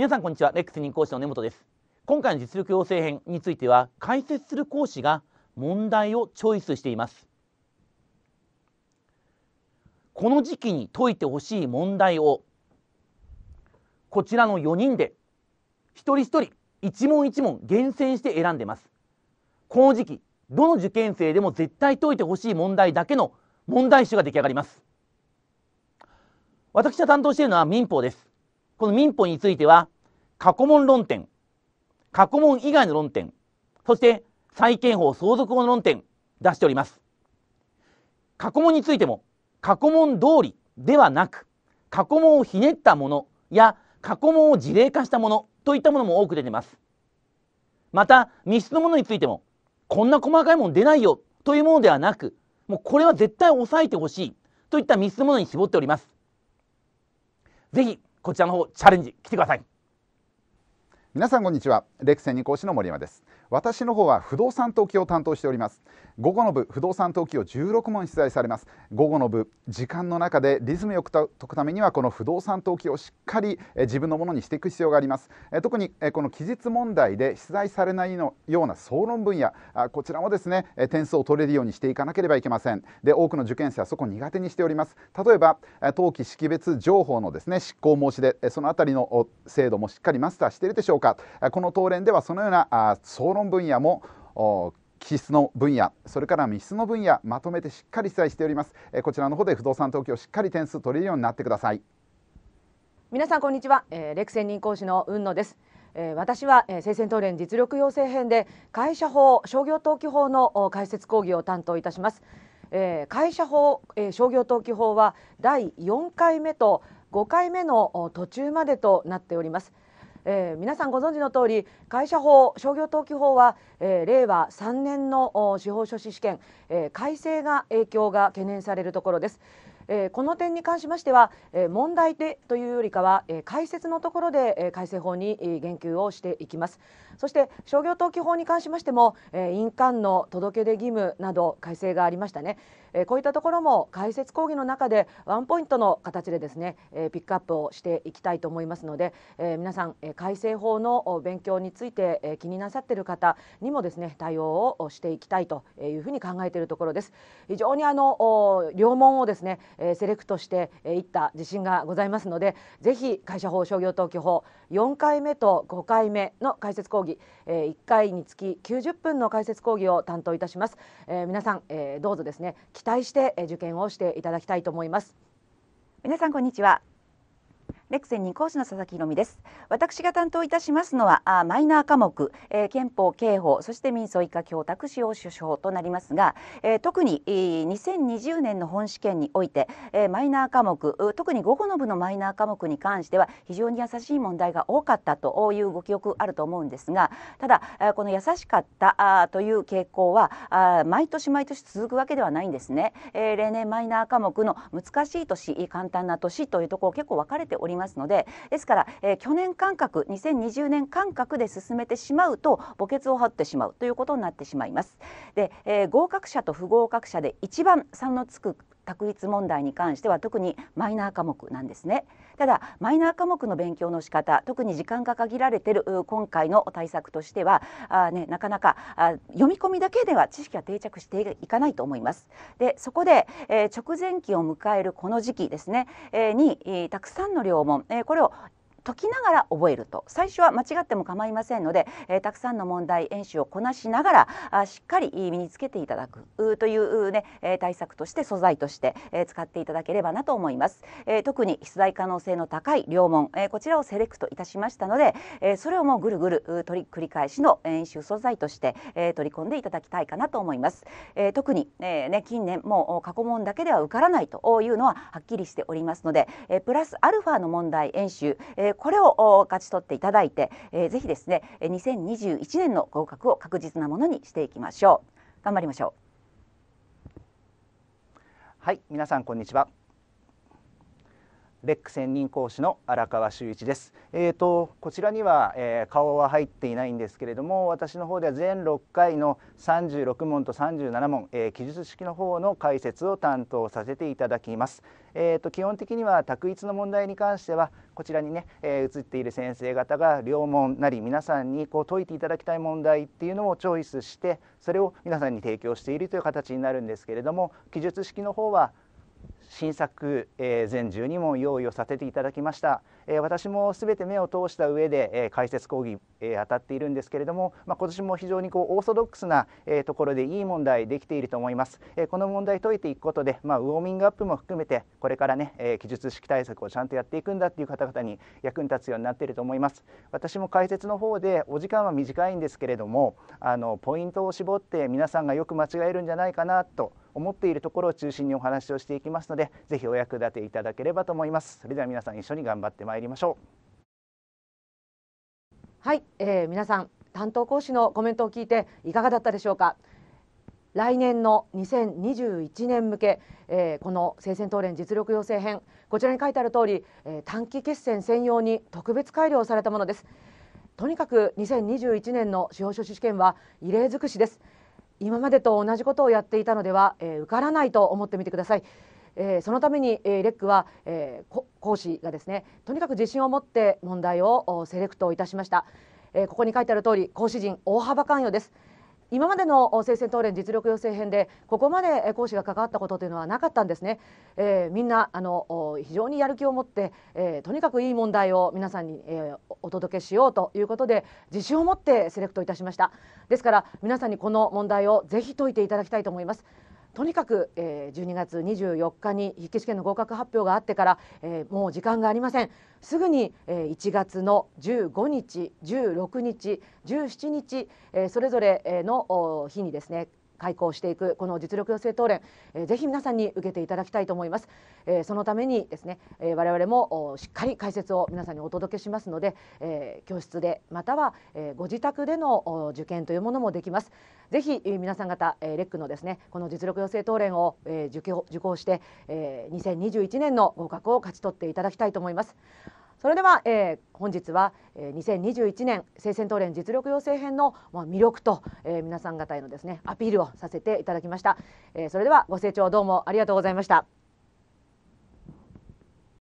皆さんこんにちはレックス認講師の根本です今回の実力養成編については解説する講師が問題をチョイスしていますこの時期に解いてほしい問題をこちらの4人で一人一人一問一問厳選して選んでますこの時期どの受験生でも絶対解いてほしい問題だけの問題集が出来上がります私が担当しているのは民法ですこの民法については、過去問論点、過去問以外の論点、そして債権法相続法の論点、出しております。過去問についても、過去問通りではなく、過去問をひねったものや、過去問を事例化したものといったものも多く出てます。また、密室のものについても、こんな細かいもん出ないよというものではなく、もうこれは絶対押さえてほしいといった密室のものに絞っております。ぜひ、こちらの方チャレンジ来てください皆さんこんにちはレクセン2講師の森山です私の方は不動産登記を担当しております午後の部不動産登記を16問出題されます午後の部時間の中でリズムよく解くためにはこの不動産登記をしっかり自分のものにしていく必要があります特にこの記述問題で出題されないのような総論分野こちらもですね点数を取れるようにしていかなければいけませんで多くの受験生はそこ苦手にしております例えば登記識別情報のですね執行申し出そのあたりの制度もしっかりマスターしているでしょうかこの東連ではそのような総論分野も気質の分野それから密質の分野まとめてしっかり記載しておりますこちらの方で不動産登記をしっかり点数取れるようになってください皆さんこんにちは、えー、レク専任講師の雲野ですえー、私は、えー、生鮮東連実力養成編で会社法商業登記法の解説講義を担当いたします、えー、会社法、えー、商業登記法は第4回目と5回目の途中までとなっております、えー、皆さんご存知の通り会社法商業登記法は、えー、令和3年の司法書士試験、えー、改正が影響が懸念されるところです。えー、この点に関しましては、えー、問題でというよりかは、えー、解説のところで、えー、改正法に、えー、言及をしていきますそして商業登記法に関しましても、えー、印鑑の届出義務など改正がありましたね、えー、こういったところも解説講義の中でワンポイントの形でですね、えー、ピックアップをしていきたいと思いますので、えー、皆さん、えー、改正法の勉強について、えー、気になさっている方にもですね対応をしていきたいというふうに考えているところです非常にあの両門をですねえー、セレクトしてい、えー、った自信がございますのでぜひ会社法商業登記法4回目と5回目の解説講義、えー、1回につき90分の解説講義を担当いたします、えー、皆さん、えー、どうぞですね期待して受験をしていただきたいと思います皆さんこんにちはレクセン2講師の佐々木宏美です私が担当いたしますのはあマイナー科目、えー、憲法刑法そして民訴以下教託使用首相となりますが、えー、特に、えー、2020年の本試験において、えー、マイナー科目特に午後の部のマイナー科目に関しては非常に優しい問題が多かったというご記憶あると思うんですがただこの優しかったという傾向は毎年毎年続くわけではないんですね、えー、例年マイナー科目の難しい年簡単な年というところ結構分かれておりますますのでですから、えー、去年間隔2020年間隔で進めてしまうと墓穴を張ってしまうということになってしまいます。で、えー、合格者と不合格者で一番差のつく択一問題に関しては特にマイナー科目なんですね。ただマイナー科目の勉強の仕方特に時間が限られている今回の対策としてはあ、ね、なかなかあ読み込みだけでは知識は定着していかないと思います。でそこで、えー、直前期を迎えるこの時期ですね、えー、に、えー、たくさんの量問、えー、これを解きながら覚えると最初は間違っても構いませんので、えー、たくさんの問題演習をこなしながらあしっかり身につけていただくというね、えー、対策として素材として、えー、使っていただければなと思います、えー、特に出題可能性の高い両問、えー、こちらをセレクトいたしましたので、えー、それをもうぐるぐる取り繰り返しの演習素材として、えー、取り込んでいただきたいかなと思います、えー、特に、えー、ね近年もう過去問だけでは受からないというのははっきりしておりますので、えー、プラスアルファの問題演習、えーえー、これを勝ち取っていただいて、えー、ぜひですね2021年の合格を確実なものにしていきましょう頑張りましょうはい皆さんこんにちはレック専任講師の荒川修一です。えーと、こちらには、えー、顔は入っていないんですけれども私の方では全6回の36問と37問、えー、記述式の方の解説を担当させていただきます。えーと、と基本的には択一の問題に関してはこちらにね、えー、写っている先生方が両問なり皆さんにこう解いていただきたい問題っていうのをチョイスしてそれを皆さんに提供しているという形になるんですけれども記述式の方は新作、えー、全10問用意をさせていただきました、えー、私もすべて目を通した上で、えー、解説講義、えー、当たっているんですけれども、まあ、今年も非常にこうオーソドックスな、えー、ところでいい問題できていると思います、えー、この問題解いていくことで、まあ、ウォーミングアップも含めてこれからね、えー、記述式対策をちゃんとやっていくんだっていう方々に役に立つようになっていると思います私も解説の方でお時間は短いんですけれどもあのポイントを絞って皆さんがよく間違えるんじゃないかなと思っているところを中心にお話をしていきますのでぜひお役立ていただければと思いますそれでは皆さん一緒に頑張ってまいりましょうはい、えー、皆さん担当講師のコメントを聞いていかがだったでしょうか来年の2021年向け、えー、この生鮮東連実力養成編こちらに書いてある通り、えー、短期決戦専用に特別改良されたものですとにかく2021年の司法書士試験は異例尽くしです今までと同じことをやっていたのでは、えー、受からないと思ってみてください。えー、そのために、えー、レックは、えー、講師がですねとにかく自信を持って問題をセレクトいたしました、えー、ここに書いてある通り講師陣大幅関与です、今までの聖戦討連実力養成編でここまで講師が関わったことというのはなかったんですね、えー、みんなあの非常にやる気を持って、えー、とにかくいい問題を皆さんに、えー、お届けしようということで自信を持ってセレクトいたしましたですから皆さんにこの問題をぜひ解いていただきたいと思いますとにかく、えー、12月24日に筆記試験の合格発表があってから、えー、もう時間がありませんすぐに、えー、1月の15日16日17日、えー、それぞれの日にですね開校していくこの実力養成党連、えー、ぜひ皆さんに受けていただきたいと思います、えー、そのためにですね、えー、我々もしっかり解説を皆さんにお届けしますので、えー、教室でまたは、えー、ご自宅での受験というものもできますぜひ皆さん方、えー、レックのですねこの実力養成党連を、えー、受講して、えー、2021年の合格を勝ち取っていただきたいと思います。それでは、えー、本日は、えー、2021年聖戦東連実力養成編の、まあ、魅力と、えー、皆さん方へのですねアピールをさせていただきました、えー、それではご清聴どうもありがとうございました